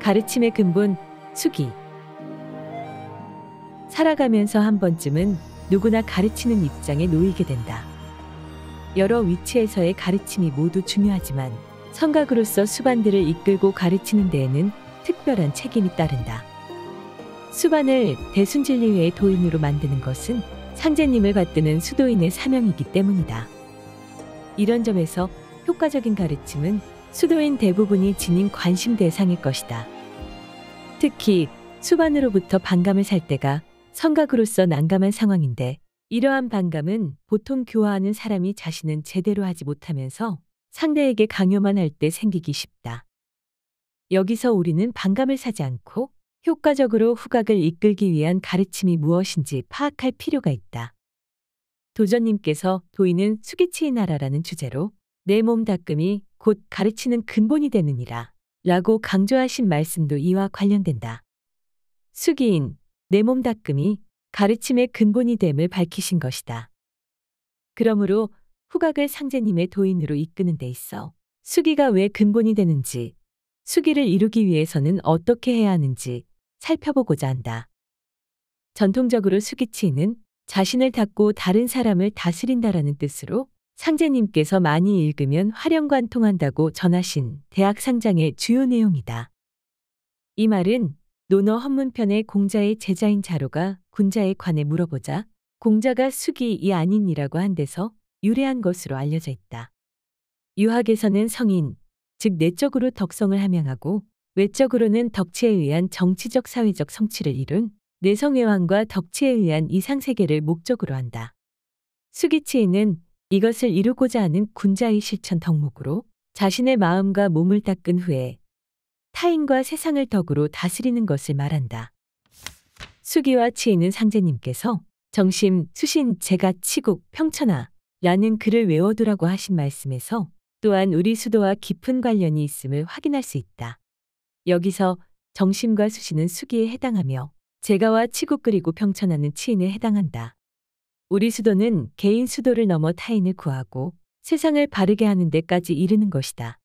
가르침의 근본 수기 살아가면서 한 번쯤은 누구나 가르치는 입장에 놓이게 된다. 여러 위치에서의 가르침이 모두 중요하지만 성각으로서 수반들을 이끌고 가르치는 데에는 특별한 책임이 따른다. 수반을 대순진리회의 도인으로 만드는 것은 상제님을 받드는 수도인의 사명이기 때문이다. 이런 점에서 효과적인 가르침은 수도인 대부분이 지닌 관심 대상일 것이다. 특히 수반으로부터 반감을 살 때가 성각으로서 난감한 상황인데 이러한 반감은 보통 교화하는 사람이 자신은 제대로 하지 못하면서 상대에게 강요만 할 때 생기기 쉽다. 여기서 우리는 반감을 사지 않고 효과적으로 후각을 이끌기 위한 가르침이 무엇인지 파악할 필요가 있다. 도전님께서 도인은 수기치의 나라라는 주제로 내몸 닦음이 곧 가르치는 근본이 되느니라. 라고 강조하신 말씀도 이와 관련된다. 수기인, 내 몸 닦음이 가르침의 근본이 됨을 밝히신 것이다. 그러므로 후각을 상제님의 도인으로 이끄는 데 있어 수기가 왜 근본이 되는지, 수기를 이루기 위해서는 어떻게 해야 하는지 살펴보고자 한다. 전통적으로 수기치인은 자신을 닦고 다른 사람을 다스린다라는 뜻으로 상제님께서 많이 읽으면 화령관 통한다고 전하신 대학 상장의 주요 내용이다. 이 말은 논어 헌문편의 공자의 제자인 자로가 군자에 관해 물어보자 공자가 숙이이 아닌이라고 한 데서 유래한 것으로 알려져 있다. 유학에서는 성인, 즉 내적으로 덕성을 함양하고 외적으로는 덕치에 의한 정치적 사회적 성취를 이룬 내성외환과 덕치에 의한 이상세계를 목적으로 한다. 수기치에는 이것을 이루고자 하는 군자의 실천 덕목으로 자신의 마음과 몸을 닦은 후에 타인과 세상을 덕으로 다스리는 것을 말한다. 수기와 치이는 상제님께서 정심, 수신, 제가 치국, 평천하 라는 글을 외워두라고 하신 말씀에서 또한 우리 수도와 깊은 관련이 있음을 확인할 수 있다. 여기서 정심과 수신은 수기에 해당하며 제가와 치국 그리고 평천하는 치인에 해당한다. 우리 수도는 개인 수도를 넘어 타인을 구하고 세상을 바르게 하는 데까지 이르는 것이다.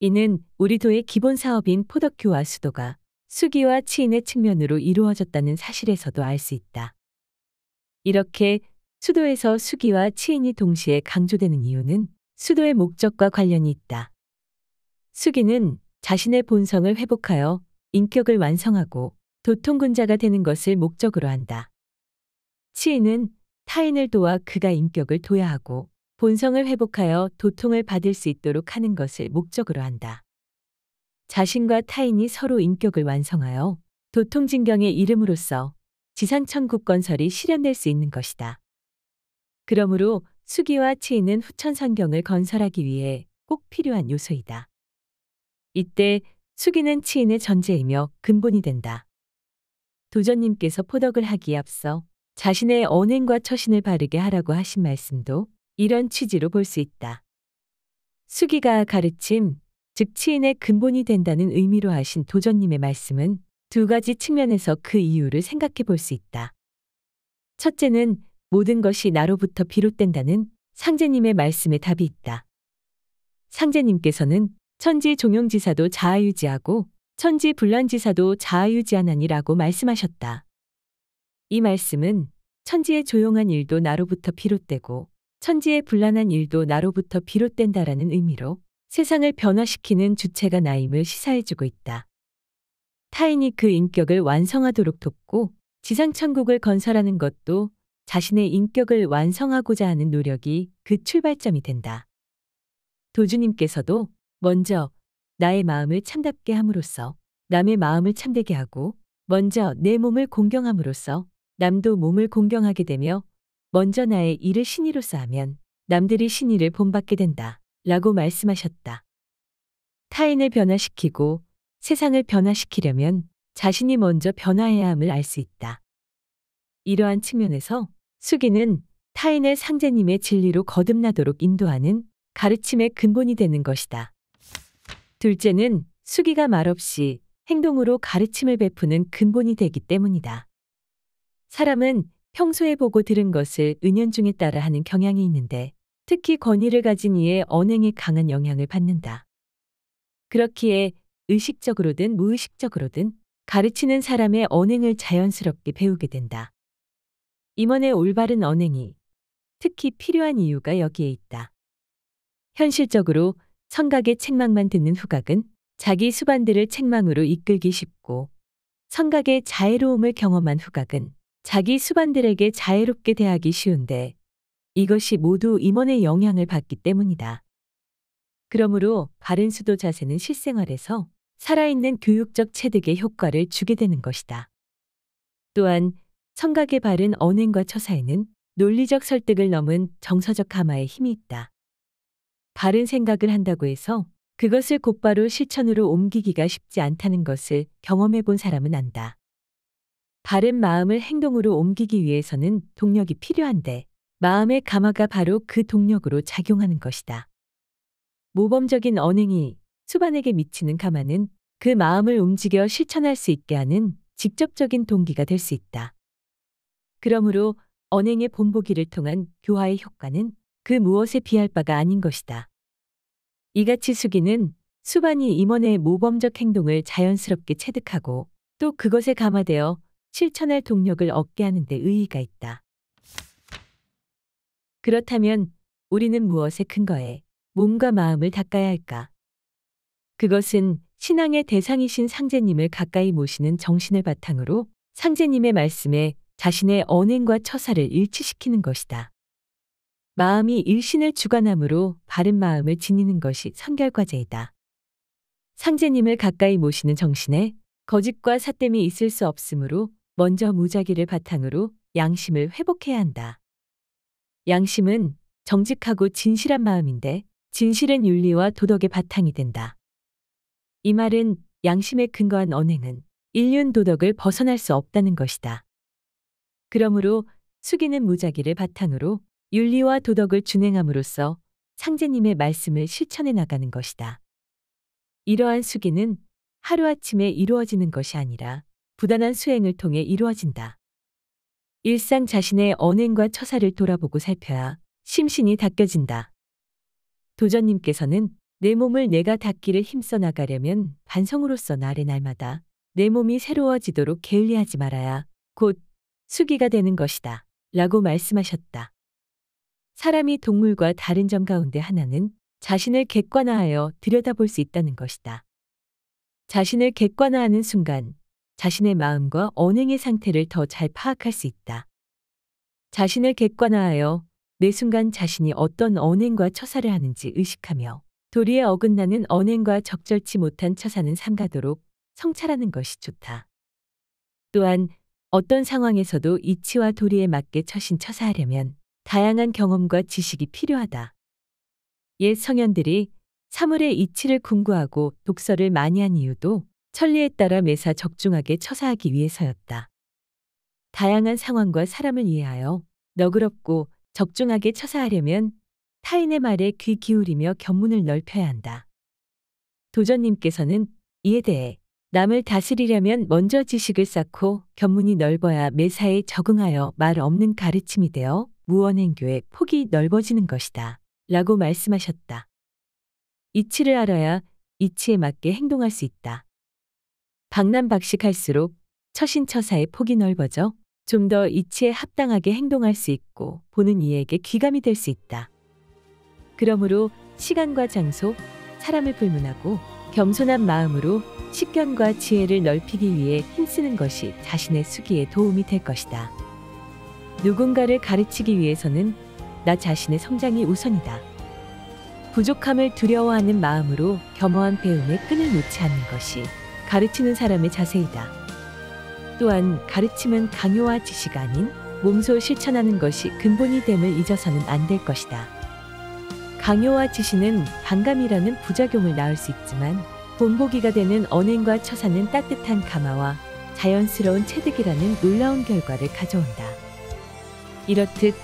이는 우리도의 기본 사업인 포덕교와 수도가 수기와 치인의 측면으로 이루어졌다는 사실에서도 알 수 있다. 이렇게 수도에서 수기와 치인이 동시에 강조되는 이유는 수도의 목적과 관련이 있다. 수기는 자신의 본성을 회복하여 인격을 완성하고 도통군자가 되는 것을 목적으로 한다. 치인은 타인을 도와 그가 인격을 도야하고 본성을 회복하여 도통을 받을 수 있도록 하는 것을 목적으로 한다. 자신과 타인이 서로 인격을 완성하여 도통진경의 이름으로써 지상천국 건설이 실현될 수 있는 것이다. 그러므로 수기와 치인은 후천성경을 건설하기 위해 꼭 필요한 요소이다. 이때 수기는 치인의 전제이며 근본이 된다. 도전님께서 포덕을 하기 에 앞서 자신의 언행과 처신을 바르게 하라고 하신 말씀도 이런 취지로 볼 수 있다. 수기가 가르침, 즉 치인의 근본이 된다는 의미로 하신 도전님의 말씀은 두 가지 측면에서 그 이유를 생각해 볼 수 있다. 첫째는 모든 것이 나로부터 비롯된다는 상제님의 말씀에 답이 있다. 상제님께서는 천지 종용지사도 자아유지하고 천지 불란지사도 자아유지하나니라고 말씀하셨다. 이 말씀은 천지의 조용한 일도 나로부터 비롯되고 천지의 불란한 일도 나로부터 비롯된다라는 의미로 세상을 변화시키는 주체가 나임을 시사해주고 있다. 타인이 그 인격을 완성하도록 돕고 지상천국을 건설하는 것도 자신의 인격을 완성하고자 하는 노력이 그 출발점이 된다. 도주님께서도 먼저 나의 마음을 참답게 함으로써 남의 마음을 참되게 하고 먼저 내 몸을 공경함으로써 남도 몸을 공경하게 되며 먼저 나의 일을 신의로 쌓으면 남들이 신의를 본받게 된다. 라고 말씀하셨다. 타인을 변화시키고 세상을 변화시키려면 자신이 먼저 변화해야 함을 알 수 있다. 이러한 측면에서 수기는 타인을 상제님의 진리로 거듭나도록 인도하는 가르침의 근본이 되는 것이다. 둘째는 수기가 말없이 행동으로 가르침을 베푸는 근본이 되기 때문이다. 사람은 평소에 보고 들은 것을 은연중에 따라하는 경향이 있는데 특히 권위를 가진 이의 언행에 강한 영향을 받는다. 그렇기에 의식적으로든 무의식적으로든 가르치는 사람의 언행을 자연스럽게 배우게 된다. 임원의 올바른 언행이 특히 필요한 이유가 여기에 있다. 현실적으로 청각의 책망만 듣는 후각은 자기 수반들을 책망으로 이끌기 쉽고 청각의 자애로움을 경험한 후각은 자기 수반들에게 자애롭게 대하기 쉬운데 이것이 모두 임원의 영향을 받기 때문이다. 그러므로 바른 수도 자세는 실생활에서 살아있는 교육적 체득의 효과를 주게 되는 것이다. 또한 청각의 바른 언행과 처사에는 논리적 설득을 넘은 정서적 감화에 힘이 있다. 바른 생각을 한다고 해서 그것을 곧바로 실천으로 옮기기가 쉽지 않다는 것을 경험해 본 사람은 안다. 바른 마음을 행동으로 옮기기 위해서는 동력이 필요한데 마음의 감화가 바로 그 동력으로 작용하는 것이다. 모범적인 언행이 수반에게 미치는 감화는 그 마음을 움직여 실천할 수 있게 하는 직접적인 동기가 될 수 있다. 그러므로 언행의 본보기를 통한 교화의 효과는 그 무엇에 비할 바가 아닌 것이다. 이같이 수기는 수반이 임원의 모범적 행동을 자연스럽게 체득하고 또 그것에 감화되어 실천할 동력을 얻게 하는 데 의의가 있다. 그렇다면 우리는 무엇에 근거해 몸과 마음을 닦아야 할까? 그것은 신앙의 대상이신 상제님을 가까이 모시는 정신을 바탕으로 상제님의 말씀에 자신의 언행과 처사를 일치시키는 것이다. 마음이 일신을 주관함으로 바른 마음을 지니는 것이 선결과제이다. 상제님을 가까이 모시는 정신에 거짓과 사땜이 있을 수 없으므로 먼저 무작위를 바탕으로 양심을 회복해야 한다. 양심은 정직하고 진실한 마음인데 진실은 윤리와 도덕의 바탕이 된다. 이 말은 양심에 근거한 언행은 인륜 도덕을 벗어날 수 없다는 것이다. 그러므로 숙이는 무작위를 바탕으로 윤리와 도덕을 준행함으로써 상제님의 말씀을 실천해 나가는 것이다. 이러한 숙이는 하루아침에 이루어지는 것이 아니라 부단한 수행을 통해 이루어진다. 일상 자신의 언행과 처사를 돌아보고 살펴야 심신이 닦여진다. 도전님께서는 내 몸을 내가 닦기를 힘써 나가려면 반성으로서 날의 날마다 내 몸이 새로워지도록 게을리하지 말아야 곧 수기가 되는 것이다. 라고 말씀하셨다. 사람이 동물과 다른 점 가운데 하나는 자신을 객관화하여 들여다볼 수 있다는 것이다. 자신을 객관화하는 순간 자신의 마음과 언행의 상태를 더 잘 파악할 수 있다. 자신을 객관화하여 매 순간 자신이 어떤 언행과 처사를 하는지 의식하며 도리에 어긋나는 언행과 적절치 못한 처사는 삼가도록 성찰하는 것이 좋다. 또한 어떤 상황에서도 이치와 도리에 맞게 처신 처사하려면 다양한 경험과 지식이 필요하다. 옛 성현들이 사물의 이치를 궁구하고 독서를 많이 한 이유도 천리에 따라 매사 적중하게 처사하기 위해서였다. 다양한 상황과 사람을 이해하여 너그럽고 적중하게 처사하려면 타인의 말에 귀 기울이며 견문을 넓혀야 한다. 도전님께서는 이에 대해 남을 다스리려면 먼저 지식을 쌓고 견문이 넓어야 매사에 적응하여 말 없는 가르침이 되어 무언행교의 폭이 넓어지는 것이다. 라고 말씀하셨다. 이치를 알아야 이치에 맞게 행동할 수 있다. 박남박식할수록 처신처사의 폭이 넓어져 좀 더 이치에 합당하게 행동할 수 있고 보는 이에게 귀감이 될 수 있다. 그러므로 시간과 장소, 사람을 불문하고 겸손한 마음으로 식견과 지혜를 넓히기 위해 힘쓰는 것이 자신의 수기에 도움이 될 것이다. 누군가를 가르치기 위해서는 나 자신의 성장이 우선이다. 부족함을 두려워하는 마음으로 겸허한 배움에 끈을 놓지 않는 것이 가르치는 사람의 자세이다. 또한 가르침은 강요와 지시가 아닌 몸소 실천하는 것이 근본이 됨을 잊어서는 안 될 것이다. 강요와 지시는 반감이라는 부작용을 낳을 수 있지만 본보기가 되는 언행과 처사는 따뜻한 감화와 자연스러운 체득이라는 놀라운 결과를 가져온다. 이렇듯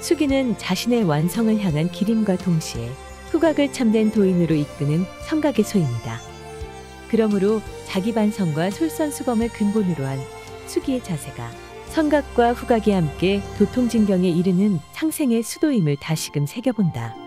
수기는 자신의 완성을 향한 기림과 동시에 후각을 참된 도인으로 이끄는 성각의 소입니다. 그러므로 자기 반성과 솔선수범을 근본으로 한 수기의 자세가 선각과 후각이 함께 도통진경에 이르는 상생의 수도임을 다시금 새겨본다.